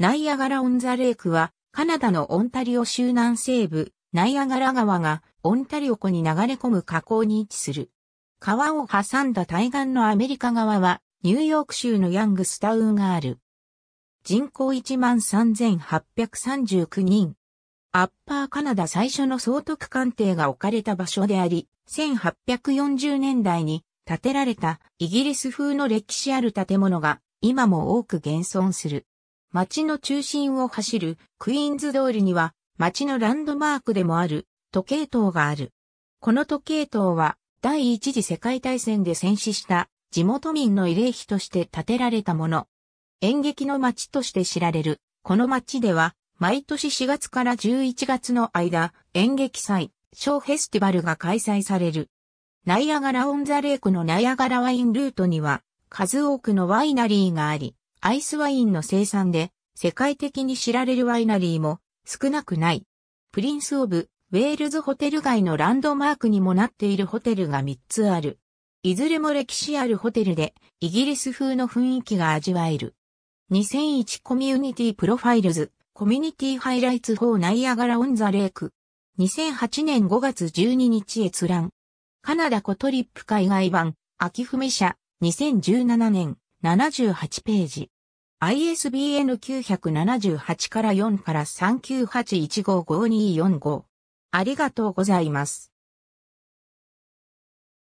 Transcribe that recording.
ナイアガラ・オン・ザ・レイクは、カナダのオンタリオ州南西部、ナイアガラ川がオンタリオ湖に流れ込む河口に位置する。川を挟んだ対岸のアメリカ側は、ニューヨーク州のヤングスタウンがある。人口13,839人。アッパーカナダ最初の総督官邸が置かれた場所であり、1840年代に建てられたイギリス風の歴史ある建物が今も多く現存する。街の中心を走るクイーンズ通りには街のランドマークでもある時計塔がある。この時計塔は第一次世界大戦で戦死した地元民の慰霊碑として建てられたもの。演劇の街として知られる。この街では毎年4月から11月の間演劇祭、ショーフェスティバルが開催される。ナイアガラオンザレイクのナイアガラワインルートには数多くのワイナリーがあり、アイスワインの生産で世界的に知られるワイナリーも少なくない。プリンス・オブ・ウェールズホテル街のランドマークにもなっているホテルが3つある。いずれも歴史あるホテルでイギリス風の雰囲気が味わえる。2001コミュニティプロファイルズコミュニティハイライツ4ナイアガラオンザレーク2008年5月12日閲覧カナダコトリップ海外版秋め社2017年78ページ。ISBN 978から4から39815524 5ありがとうございます。